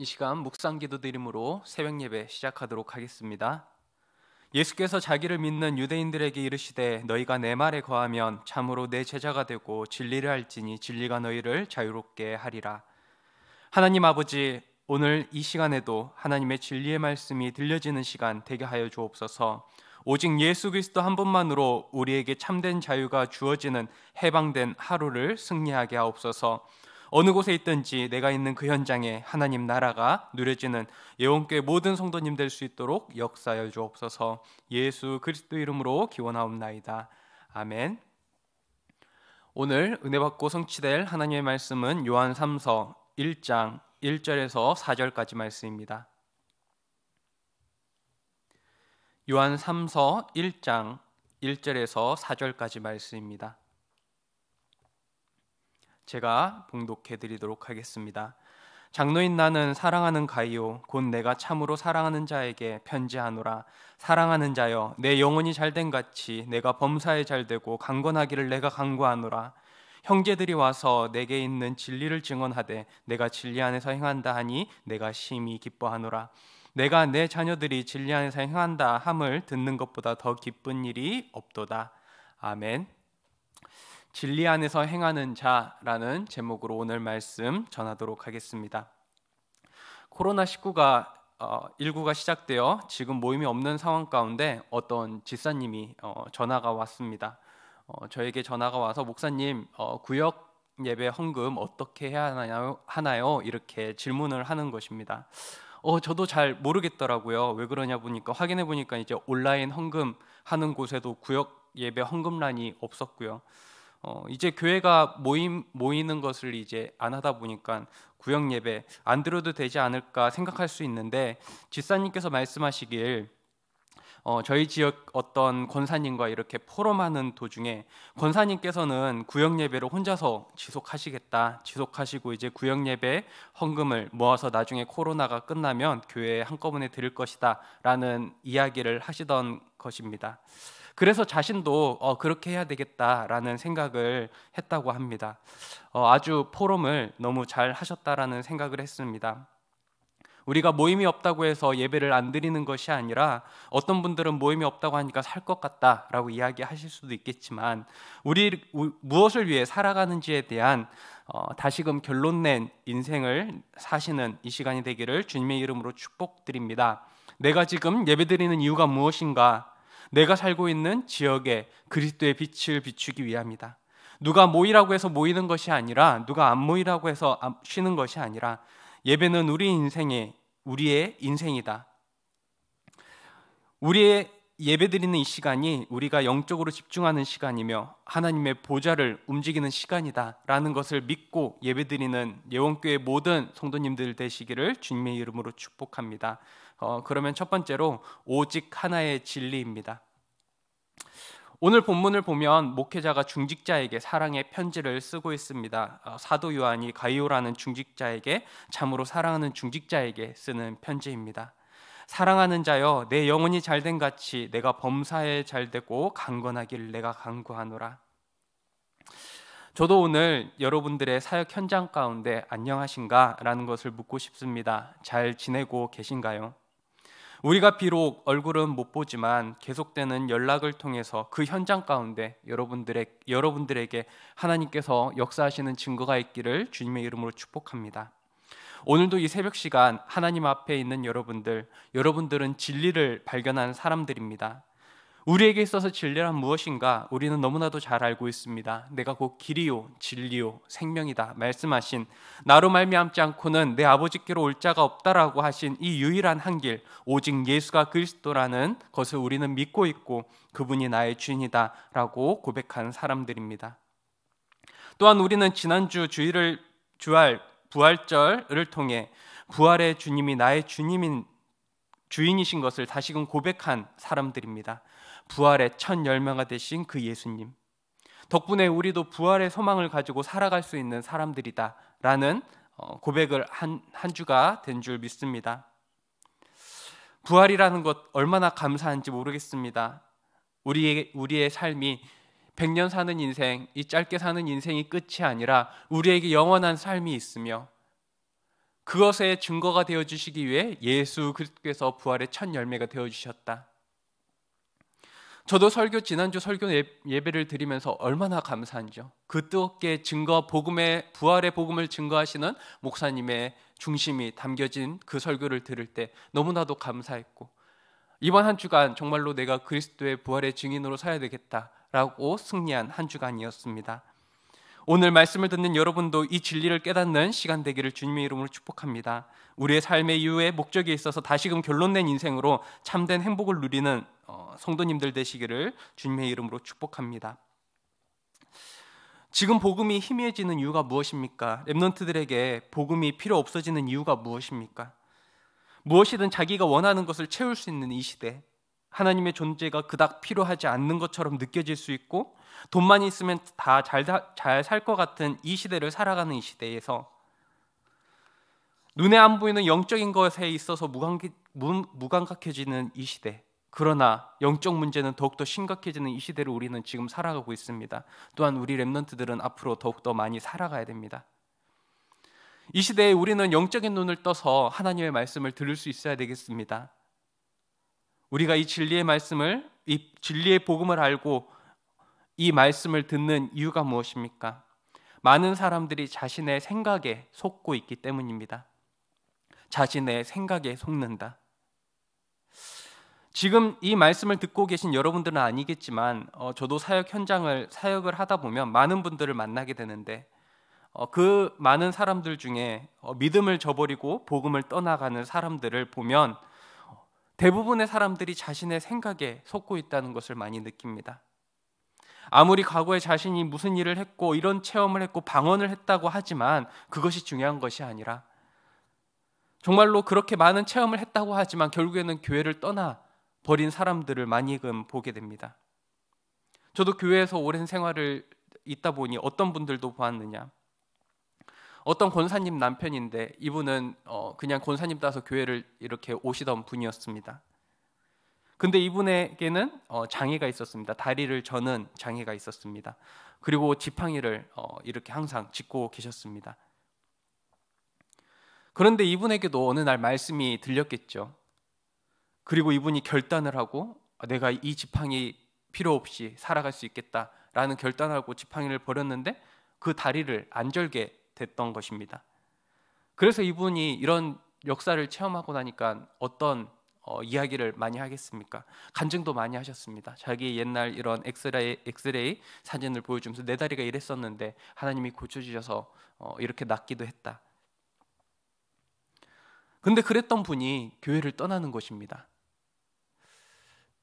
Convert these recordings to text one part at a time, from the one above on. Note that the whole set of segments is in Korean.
이 시간 묵상 기도 드림으로 새벽 예배 시작하도록 하겠습니다. 예수께서 자기를 믿는 유대인들에게 이르시되 너희가 내 말에 거하면 참으로 내 제자가 되고 진리를 알지니 진리가 너희를 자유롭게 하리라. 하나님 아버지 오늘 이 시간에도 하나님의 진리의 말씀이 들려지는 시간 되게 하여 주옵소서. 오직 예수 그리스도 한 분만으로 우리에게 참된 자유가 주어지는 해방된 하루를 승리하게 하옵소서. 어느 곳에 있든지 내가 있는 그 현장에 하나님 나라가 누려지는 예원교회 모든 성도님 될 수 있도록 역사여 주옵소서. 예수 그리스도 이름으로 기원하옵나이다. 아멘. 오늘 은혜 받고 성취될 하나님의 말씀은 요한 3서 1장 1절에서 4절까지 말씀입니다. 요한 3서 1장 1절에서 4절까지 말씀입니다. 제가 봉독해 드리도록 하겠습니다. 장로인 나는 사랑하는 가이오 곧 내가 참으로 사랑하는 자에게 편지하노라 사랑하는 자여 내 영혼이 잘된 같이 내가 범사에 잘되고 강건하기를 내가 간구하노라 형제들이 와서 내게 있는 진리를 증언하되 내가 진리 안에서 행한다 하니 내가 심히 기뻐하노라 내가 내 자녀들이 진리 안에서 행한다 함을 듣는 것보다 더 기쁜 일이 없도다 아멘 진리 안에서 행하는 자라는 제목으로 오늘 말씀 전하도록 하겠습니다. 코로나 19가 어, 19가 시작되어 지금 모임이 없는 상황 가운데 어떤 집사님이 어, 전화가 왔습니다. 어, 저에게 전화가 와서 목사님 어, 구역 예배 헌금 어떻게 해야 하나요? 하나요? 이렇게 질문을 하는 것입니다. 어 저도 잘 모르겠더라고요. 왜 그러냐 보니까 확인해 보니까 이제 온라인 헌금 하는 곳에도 구역 예배 헌금란이 없었고요. 어, 이제 교회가 모임 모이는 것을 이제 안 하다 보니까 구역 예배 안 들어도 되지 않을까 생각할 수 있는데 집사님께서 말씀하시길 어, 저희 지역 어떤 권사님과 이렇게 포럼하는 도중에 권사님께서는 구역 예배를 혼자서 지속하시겠다 지속하시고 이제 구역 예배 헌금을 모아서 나중에 코로나가 끝나면 교회에 한꺼번에 드릴 것이다라는 이야기를 하시던 것입니다. 그래서 자신도 어, 그렇게 해야 되겠다라는 생각을 했다고 합니다. 어, 아주 포럼을 너무 잘 하셨다라는 생각을 했습니다. 우리가 모임이 없다고 해서 예배를 안 드리는 것이 아니라 어떤 분들은 모임이 없다고 하니까 살 것 같다라고 이야기하실 수도 있겠지만 우리 무엇을 위해 살아가는지에 대한 어, 다시금 결론 낸 인생을 사시는 이 시간이 되기를 주님의 이름으로 축복드립니다. 내가 지금 예배드리는 이유가 무엇인가? 내가 살고 있는 지역에 그리스도의 빛을 비추기 위함이다. 누가 모이라고 해서 모이는 것이 아니라 누가 안 모이라고 해서 쉬는 것이 아니라 예배는 우리 인생의 우리의 인생이다. 우리의 예배드리는 이 시간이 우리가 영적으로 집중하는 시간이며 하나님의 보좌를 움직이는 시간이다라는 것을 믿고 예배드리는 예원교회 모든 성도님들 되시기를 주님의 이름으로 축복합니다. 어, 그러면 첫 번째로 오직 하나의 진리입니다. 오늘 본문을 보면 목회자가 중직자에게 사랑의 편지를 쓰고 있습니다. 어, 사도 요한이 가이오라는 중직자에게 참으로 사랑하는 중직자에게 쓰는 편지입니다. 사랑하는 자여 내 영혼이 잘된 같이 내가 범사에 잘되고 강건하길 내가 간구하노라. 저도 오늘 여러분들의 사역 현장 가운데 안녕하신가라는 것을 묻고 싶습니다. 잘 지내고 계신가요? 우리가 비록 얼굴은 못 보지만 계속되는 연락을 통해서 그 현장 가운데 여러분들의 여러분들에게 하나님께서 역사하시는 증거가 있기를 주님의 이름으로 축복합니다. 오늘도 이 새벽 시간 하나님 앞에 있는 여러분들, 여러분들은 진리를 발견한 사람들입니다. 우리에게 있어서 진리란 무엇인가 우리는 너무나도 잘 알고 있습니다. 내가 곧 길이요 진리요 생명이다 말씀하신 나로 말미암지 않고는 내 아버지께로 올 자가 없다라고 하신 이 유일한 한길 오직 예수가 그리스도라는 것을 우리는 믿고 있고 그분이 나의 주인이다라고 고백한 사람들입니다. 또한 우리는 지난주 주일을 주할 부활절을 통해 부활의 주님이 나의 주님인 주인이신 것을 다시금 고백한 사람들입니다. 부활의 첫 열매가 되신 그 예수님. 덕분에 우리도 부활의 소망을 가지고 살아갈 수 있는 사람들이다라는 어, 고백을 한, 한 주가 된 줄 믿습니다. 부활이라는 것 얼마나 감사한지 모르겠습니다. 우리의, 우리의 삶이 100년 사는 인생, 이 짧게 사는 인생이 끝이 아니라 우리에게 영원한 삶이 있으며 그것의 증거가 되어 주시기 위해 예수 그리스도께서 부활의 첫 열매가 되어 주셨다. 저도 설교 지난주 설교 예, 예배를 드리면서 얼마나 감사한지요. 그 뜨겁게 증거 복음의 부활의 복음을 증거하시는 목사님의 중심이 담겨진 그 설교를 들을 때 너무나도 감사했고 이번 한 주간 정말로 내가 그리스도의 부활의 증인으로 살야 되겠다라고 승리한 한 주간이었습니다. 오늘 말씀을 듣는 여러분도 이 진리를 깨닫는 시간 되기를 주님의 이름으로 축복합니다. 우리의 삶의 이유에 목적이 있어서 다시금 결론낸 인생으로 참된 행복을 누리는 어, 성도님들 되시기를 주님의 이름으로 축복합니다. 지금 복음이 희미해지는 이유가 무엇입니까? 랩넌트들에게 복음이 필요 없어지는 이유가 무엇입니까? 무엇이든 자기가 원하는 것을 채울 수 있는 이 시대 하나님의 존재가 그닥 필요하지 않는 것처럼 느껴질 수 있고 돈만 있으면 다 잘 살 것 같은 이 시대를 살아가는 이 시대에서 눈에 안 보이는 영적인 것에 있어서 무감기, 무, 무감각해지는 이 시대 그러나 영적 문제는 더욱더 심각해지는 이 시대를 우리는 지금 살아가고 있습니다. 또한 우리 랩런트들은 앞으로 더욱더 많이 살아가야 됩니다. 이 시대에 우리는 영적인 눈을 떠서 하나님의 말씀을 들을 수 있어야 되겠습니다. 우리가 이 진리의 말씀을 이 진리의 복음을 알고 이 말씀을 듣는 이유가 무엇입니까? 많은 사람들이 자신의 생각에 속고 있기 때문입니다. 자신의 생각에 속는다. 지금 이 말씀을 듣고 계신 여러분들은 아니겠지만 어, 저도 사역 현장을 사역을 하다 보면 많은 분들을 만나게 되는데 어, 그 많은 사람들 중에 어, 믿음을 저버리고 복음을 떠나가는 사람들을 보면 대부분의 사람들이 자신의 생각에 속고 있다는 것을 많이 느낍니다. 아무리 과거에 자신이 무슨 일을 했고 이런 체험을 했고 방언을 했다고 하지만 그것이 중요한 것이 아니라 정말로 그렇게 많은 체험을 했다고 하지만 결국에는 교회를 떠나 버린 사람들을 많이금 보게 됩니다. 저도 교회에서 오랜 생활을 있다 보니 어떤 분들도 보았느냐. 어떤 권사님 남편인데 이분은 어 그냥 권사님 따서 교회를 이렇게 오시던 분이었습니다. 근데 이분에게는 어 장애가 있었습니다. 다리를 저는 장애가 있었습니다. 그리고 지팡이를 어 이렇게 항상 짚고 계셨습니다. 그런데 이분에게도 어느 날 말씀이 들렸겠죠. 그리고 이분이 결단을 하고 아, 내가 이 지팡이 필요 없이 살아갈 수 있겠다라는 결단하고 지팡이를 버렸는데 그 다리를 안절게 됐던 것입니다. 그래서 이분이 이런 역사를 체험하고 나니까 어떤 어, 이야기를 많이 하겠습니까? 간증도 많이 하셨습니다. 자기 옛날 이런 엑스레이, 엑스레이 사진을 보여주면서 내 다리가 이랬었는데 하나님이 고쳐주셔서 어, 이렇게 낫기도 했다. 근데 그랬던 분이 교회를 떠나는 것입니다.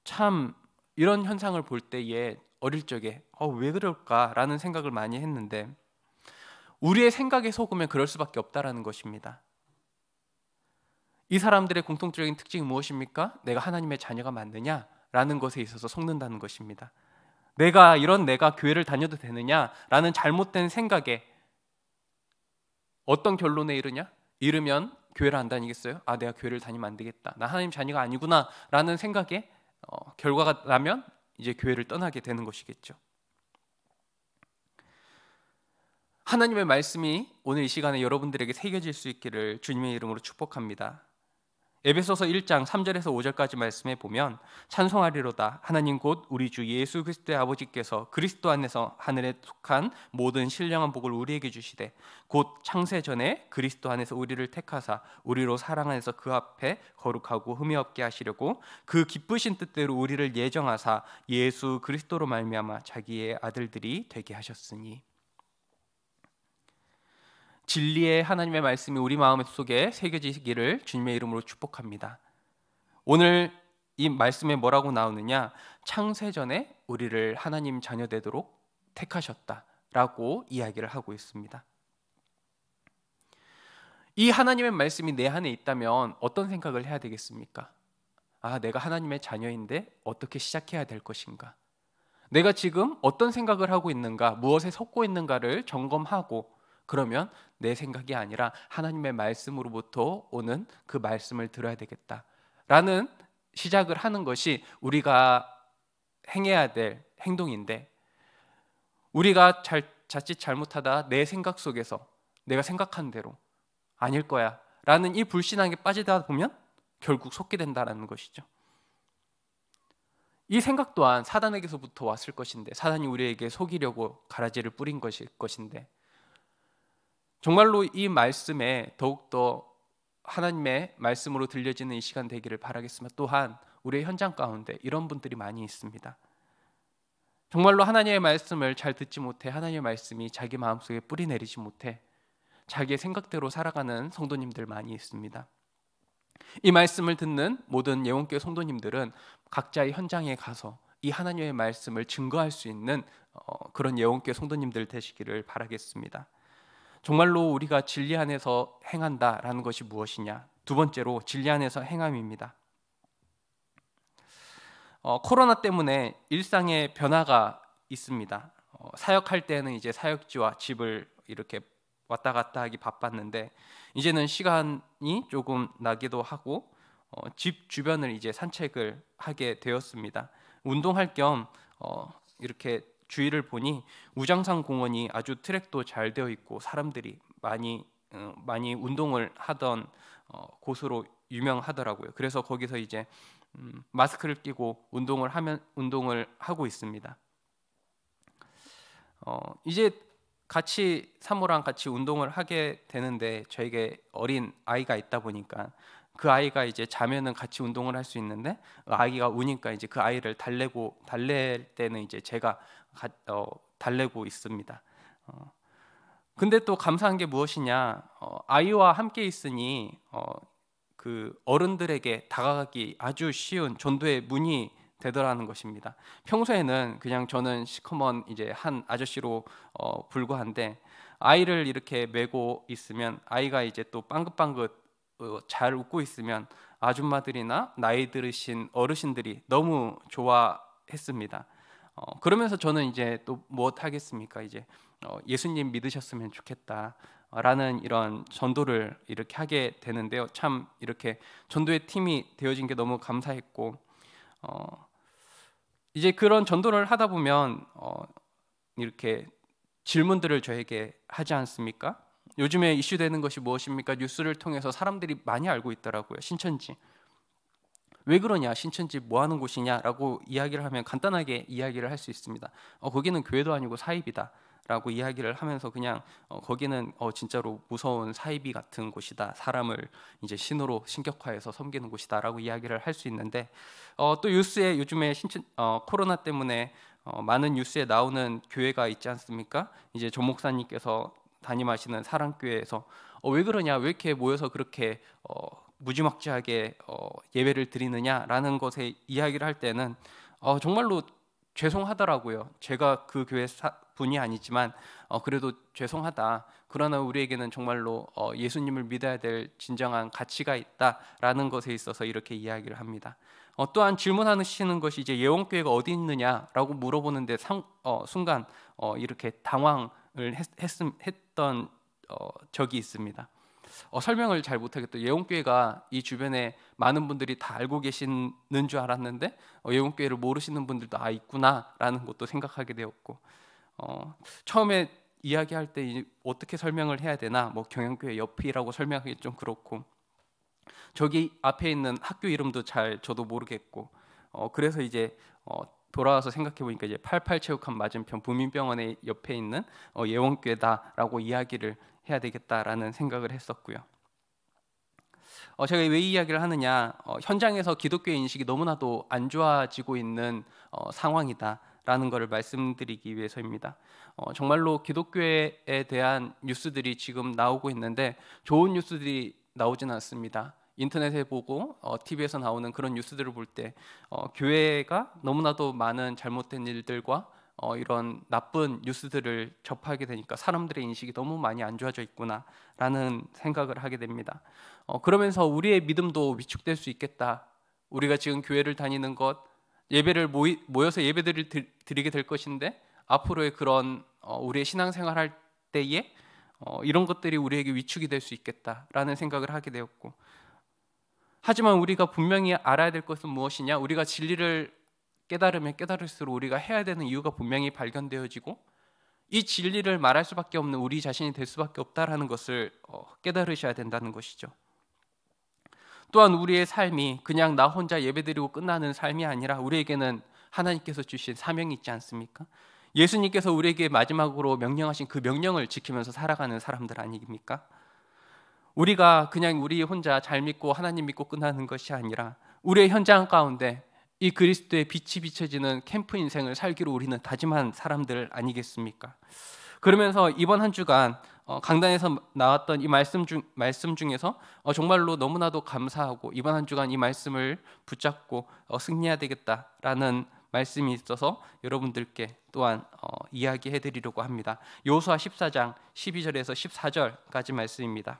참 이런 현상을 볼 때에 어릴 적에 어, 왜 그럴까라는 생각을 많이 했는데 우리의 생각에 속으면 그럴 수밖에 없다라는 것입니다. 이 사람들의 공통적인 특징이 무엇입니까? 내가 하나님의 자녀가 맞느냐라는 것에 있어서 속는다는 것입니다. 내가 이런 내가 교회를 다녀도 되느냐라는 잘못된 생각에 어떤 결론에 이르냐? 이르면 교회를 안 다니겠어요? 아, 내가 교회를 다니면 안 되겠다. 나 하나님 자녀가 아니구나라는 생각에 어, 결과가 나면 이제 교회를 떠나게 되는 것이겠죠. 하나님의 말씀이 오늘 이 시간에 여러분들에게 새겨질 수 있기를 주님의 이름으로 축복합니다. 에베소서 1장 3절에서 5절까지 말씀해 보면 찬송하리로다 하나님 곧 우리 주 예수 그리스도의 아버지께서 그리스도 안에서 하늘에 속한 모든 신령한 복을 우리에게 주시되 곧 창세 전에 그리스도 안에서 우리를 택하사 우리로 사랑 안에서 그 앞에 거룩하고 흠이 없게 하시려고 그 기쁘신 뜻대로 우리를 예정하사 예수 그리스도로 말미암아 자기의 아들들이 되게 하셨으니 진리의 하나님의 말씀이 우리 마음 속에 새겨지기를 주님의 이름으로 축복합니다. 오늘 이 말씀에 뭐라고 나오느냐? 창세전에 우리를 하나님 자녀 되도록 택하셨다라고 이야기를 하고 있습니다. 이 하나님의 말씀이 내 안에 있다면 어떤 생각을 해야 되겠습니까? 아, 내가 하나님의 자녀인데 어떻게 시작해야 될 것인가? 내가 지금 어떤 생각을 하고 있는가, 무엇에 섞고 있는가를 점검하고 그러면 내 생각이 아니라 하나님의 말씀으로부터 오는 그 말씀을 들어야 되겠다라는 시작을 하는 것이 우리가 행해야 될 행동인데 우리가 잘 자칫 잘못하다 내 생각 속에서 내가 생각한 대로 아닐 거야 라는 이 불신앙에 빠지다 보면 결국 속게 된다는 것이죠. 이 생각 또한 사단에게서부터 왔을 것인데 사단이 우리에게 속이려고 가라지를 뿌린 것일 것인데 정말로 이 말씀에 더욱더 하나님의 말씀으로 들려지는 이 시간 되기를 바라겠습니다. 또한 우리의 현장 가운데 이런 분들이 많이 있습니다. 정말로 하나님의 말씀을 잘 듣지 못해 하나님의 말씀이 자기 마음속에 뿌리 내리지 못해 자기의 생각대로 살아가는 성도님들 많이 있습니다. 이 말씀을 듣는 모든 예원교 성도님들은 각자의 현장에 가서 이 하나님의 말씀을 증거할 수 있는 어, 그런 예원교 성도님들 되시기를 바라겠습니다. 정말로 우리가 진리 안에서 행한다라는 것이 무엇이냐? 두 번째로 진리 안에서 행함입니다. 어, 코로나 때문에 일상의 변화가 있습니다. 어, 사역할 때는 이제 사역지와 집을 이렇게 왔다 갔다 하기 바빴는데 이제는 시간이 조금 나기도 하고 어, 집 주변을 이제 산책을 하게 되었습니다. 운동할 겸 어, 이렇게 주위를 보니 우장산 공원이 아주 트랙도 잘 되어 있고 사람들이 많이 어, 많이 운동을 하던 어, 곳으로 유명하더라고요. 그래서 거기서 이제 음, 마스크를 끼고 운동을 하면 운동을 하고 있습니다. 어, 이제 같이 사모랑 같이 운동을 하게 되는데 저에게 어린 아이가 있다 보니까 그 아이가 이제 자면은 같이 운동을 할 수 있는데 그 아기가 우니까 이제 그 아이를 달래고 달랠 때는 이제 제가 가, 어, 달래고 있습니다. 어, 근데 또 감사한 게 무엇이냐? 어, 아이와 함께 있으니 어, 그 어른들에게 다가가기 아주 쉬운 전도의 문이 되더라는 것입니다. 평소에는 그냥 저는 시커먼 이제 한 아저씨로 어, 불과한데 아이를 이렇게 메고 있으면 아이가 이제 또 빵긋빵긋 어, 잘 웃고 있으면 아줌마들이나 나이 들으신 어르신들이 너무 좋아했습니다. 어, 그러면서 저는 이제 또 무엇 하겠습니까? 이제 어, 예수님 믿으셨으면 좋겠다라는 이런 전도를 이렇게 하게 되는데요. 참 이렇게 전도의 팀이 되어진 게 너무 감사했고 어, 이제 그런 전도를 하다 보면 어, 이렇게 질문들을 저에게 하지 않습니까? 요즘에 이슈되는 것이 무엇입니까? 뉴스를 통해서 사람들이 많이 알고 있더라고요. 신천지. 왜 그러냐 신천지 뭐 하는 곳이냐라고 이야기를 하면 간단하게 이야기를 할 수 있습니다. 어, 거기는 교회도 아니고 사이비다라고 이야기를 하면서 그냥 어, 거기는 어, 진짜로 무서운 사이비 같은 곳이다. 사람을 이제 신으로 신격화해서 섬기는 곳이다라고 이야기를 할 수 있는데 어, 또 뉴스에 요즘에 신천 어, 코로나 때문에 어, 많은 뉴스에 나오는 교회가 있지 않습니까? 이제 조 목사님께서 담임하시는 사랑교회에서 왜 그러냐 왜 이렇게 모여서 그렇게 어, 무지막지하게 어, 예배를 드리느냐라는 것에 이야기를 할 때는 어, 정말로 죄송하더라고요. 제가 그 교회 사, 분이 아니지만 어, 그래도 죄송하다. 그러나 우리에게는 정말로 어, 예수님을 믿어야 될 진정한 가치가 있다라는 것에 있어서 이렇게 이야기를 합니다. 어, 또한 질문하시는 것이 이제 예원교회가 어디 있느냐라고 물어보는데 상, 어, 순간 어, 이렇게 당황을 했, 했, 했던 어, 적이 있습니다. 어, 설명을 잘 못하겠다. 예원교회가 이 주변에 많은 분들이 다 알고 계시는 줄 알았는데 어, 예원교회를 모르시는 분들도 아 있구나라는 것도 생각하게 되었고 어, 처음에 이야기할 때 어떻게 설명을 해야 되나 뭐 경영교회 옆이라고 설명하기 좀 그렇고 저기 앞에 있는 학교 이름도 잘 저도 모르겠고 어, 그래서 이제 어, 돌아와서 생각해 보니까 이제 88 체육관 맞은편 부민병원의 옆에 있는 어, 예원교회다라고 이야기를 해야 되겠다라는 생각을 했었고요. 어, 제가 왜 이야기를 하느냐 어, 현장에서 기독교의 인식이 너무나도 안 좋아지고 있는 어, 상황이다라는 것을 말씀드리기 위해서입니다. 어, 정말로 기독교에 대한 뉴스들이 지금 나오고 있는데 좋은 뉴스들이 나오진 않습니다. 인터넷에 보고 어, TV에서 나오는 그런 뉴스들을 볼때 어, 교회가 너무나도 많은 잘못된 일들과 어, 이런 나쁜 뉴스들을 접하게 되니까 사람들의 인식이 너무 많이 안 좋아져 있구나라는 생각을 하게 됩니다. 어, 그러면서 우리의 믿음도 위축될 수 있겠다. 우리가 지금 교회를 다니는 것, 예배를 모이, 모여서 예배들을 드리게 될 것인데 앞으로의 그런 어, 우리의 신앙생활 할 때에 어, 이런 것들이 우리에게 위축이 될 수 있겠다라는 생각을 하게 되었고 하지만 우리가 분명히 알아야 될 것은 무엇이냐? 우리가 진리를 깨달으면 깨달을수록 우리가 해야 되는 이유가 분명히 발견되어지고 이 진리를 말할 수밖에 없는 우리 자신이 될 수밖에 없다라는 것을 어, 깨달으셔야 된다는 것이죠. 또한 우리의 삶이 그냥 나 혼자 예배드리고 끝나는 삶이 아니라 우리에게는 하나님께서 주신 사명이 있지 않습니까? 예수님께서 우리에게 마지막으로 명령하신 그 명령을 지키면서 살아가는 사람들 아닙니까? 우리가 그냥 우리 혼자 잘 믿고 하나님 믿고 끝나는 것이 아니라 우리의 현장 가운데 이 그리스도의 빛이 비춰지는 캠프 인생을 살기로 우리는 다짐한 사람들 아니겠습니까? 그러면서 이번 한 주간 어, 강단에서 나왔던 이 말씀 중 말씀 중에서 어, 정말로 너무나도 감사하고 이번 한 주간 이 말씀을 붙잡고 어, 승리해야 되겠다라는 말씀이 있어서 여러분들께 또한 이야기해 드리려고 합니다. 요수아 14장 12절에서 14절까지 말씀입니다.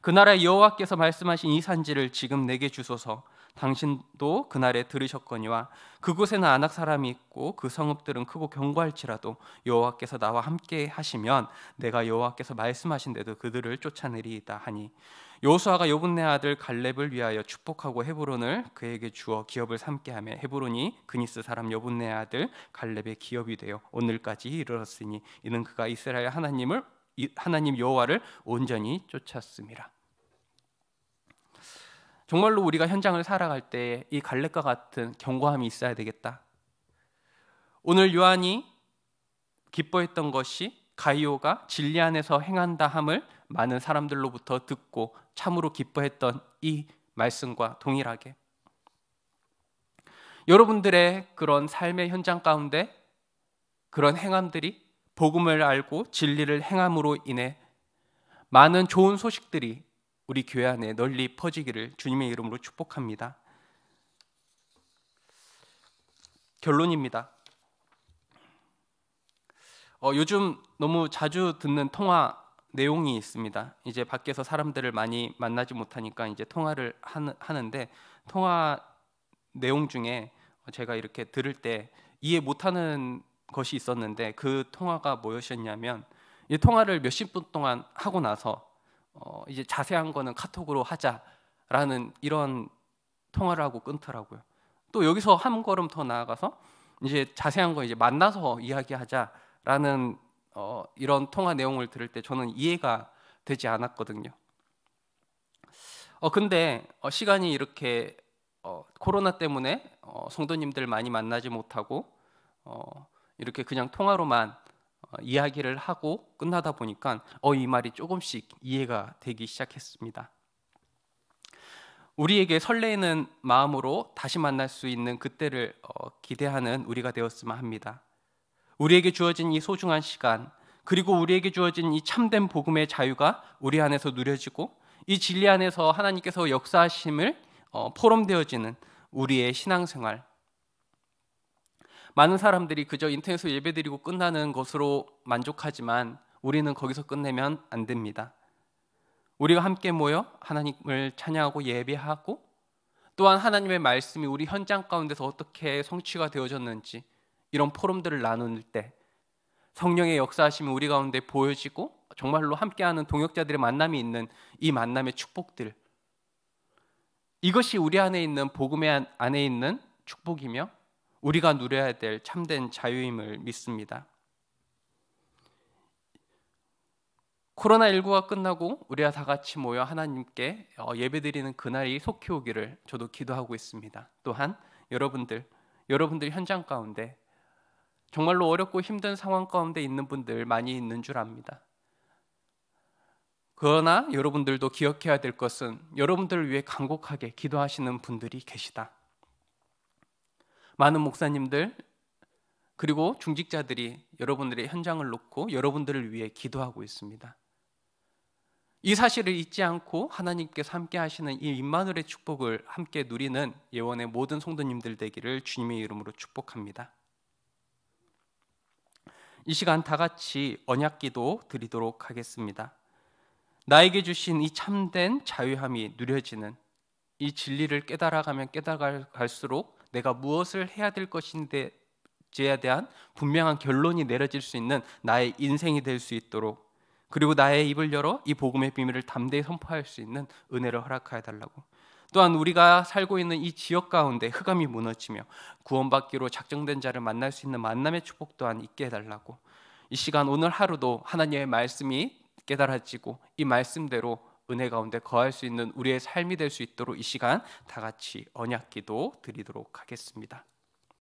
그 나라 여호와께서 말씀하신 이 산지를 지금 내게 주소서 당신도 그날에 들으셨거니와 그곳에는 아낙 사람이 있고 그 성읍들은 크고 견고할지라도 여호와께서 나와 함께 하시면 내가 여호와께서 말씀하신 대로 그들을 쫓아내리이다 하니 여호수아가 요분네 아들 갈렙을 위하여 축복하고 헤브론을 그에게 주어 기업을 삼게 하며 헤브론이 그니스 사람 여분네 아들 갈렙의 기업이 되어 오늘까지 이르렀으니 이는 그가 이스라엘 하나님을 하나님 여호와를 온전히 쫓았음이라 정말로 우리가 현장을 살아갈 때 이 갈렙과 같은 경고함이 있어야 되겠다. 오늘 요한이 기뻐했던 것이 가이오가 진리 안에서 행한다 함을 많은 사람들로부터 듣고 참으로 기뻐했던 이 말씀과 동일하게 여러분들의 그런 삶의 현장 가운데 그런 행함들이 복음을 알고 진리를 행함으로 인해 많은 좋은 소식들이 우리 교회 안에 널리 퍼지기를 주님의 이름으로 축복합니다. 결론입니다. 어, 요즘 너무 자주 듣는 통화 내용이 있습니다. 이제 밖에서 사람들을 많이 만나지 못하니까 이제 통화를 하는데 통화 내용 중에 제가 이렇게 들을 때 이해 못하는 것이 있었는데 그 통화가 무엇었냐면이 통화를 몇십 분 동안 하고 나서 어, 이제 자세한 거는 카톡으로 하자라는 이런 통화를 하고 끊더라고요. 또 여기서 한 걸음 더 나아가서 이제 자세한 거 이제 만나서 이야기하자라는 어, 이런 통화 내용을 들을 때 저는 이해가 되지 않았거든요. 어 근데 어, 시간이 이렇게 어, 코로나 때문에 어, 성도님들 많이 만나지 못하고 어, 이렇게 그냥 통화로만 어, 이야기를 하고 끝나다 보니까 어 이 말이 조금씩 이해가 되기 시작했습니다. 우리에게 설레는 마음으로 다시 만날 수 있는 그때를 어, 기대하는 우리가 되었으면 합니다. 우리에게 주어진 이 소중한 시간, 그리고 우리에게 주어진 이 참된 복음의 자유가 우리 안에서 누려지고 이 진리 안에서 하나님께서 역사하심을 어, 포럼되어지는 우리의 신앙생활, 많은 사람들이 그저 인터넷으로 예배드리고 끝나는 것으로 만족하지만 우리는 거기서 끝내면 안 됩니다. 우리가 함께 모여 하나님을 찬양하고 예배하고 또한 하나님의 말씀이 우리 현장 가운데서 어떻게 성취가 되어졌는지 이런 포럼들을 나눌 때 성령의 역사하심이 우리 가운데 보여지고 정말로 함께하는 동역자들의 만남이 있는 이 만남의 축복들 이것이 우리 안에 있는 복음 안에 있는 축복이며 우리가 누려야 될 참된 자유임을 믿습니다. 코로나19가 끝나고 우리가 다 같이 모여 하나님께 어, 예배드리는 그날이 속히 오기를 저도 기도하고 있습니다. 또한 여러분들, 여러분들 현장 가운데 정말로 어렵고 힘든 상황 가운데 있는 분들 많이 있는 줄 압니다. 그러나 여러분들도 기억해야 될 것은 여러분들을 위해 간곡하게 기도하시는 분들이 계시다. 많은 목사님들 그리고 중직자들이 여러분들의 현장을 놓고 여러분들을 위해 기도하고 있습니다. 이 사실을 잊지 않고 하나님께서 함께 하시는 이임마누의 축복을 함께 누리는 예원의 모든 성도님들 되기를 주님의 이름으로 축복합니다. 이 시간 다 같이 언약기도 드리도록 하겠습니다. 나에게 주신 이 참된 자유함이 누려지는 이 진리를 깨달아가면 깨달아갈수록 내가 무엇을 해야 될것인지에 대한 분명한 결론이 내려질 수 있는 나의 인생이 될 수 있도록 그리고 나의 입을 열어 이 복음의 비밀을 담대히 선포할 수 있는 은혜를 허락하여 달라고 또한 우리가 살고 있는 이 지역 가운데 흑암이 무너지며 구원받기로 작정된 자를 만날 수 있는 만남의 축복 또한 있게 해달라고 이 시간 오늘 하루도 하나님의 말씀이 깨달아지고 이 말씀대로 은혜 가운데 거할 수 있는 우리의 삶이 될 수 있도록 이 시간 다 같이 언약 기도 드리도록 하겠습니다.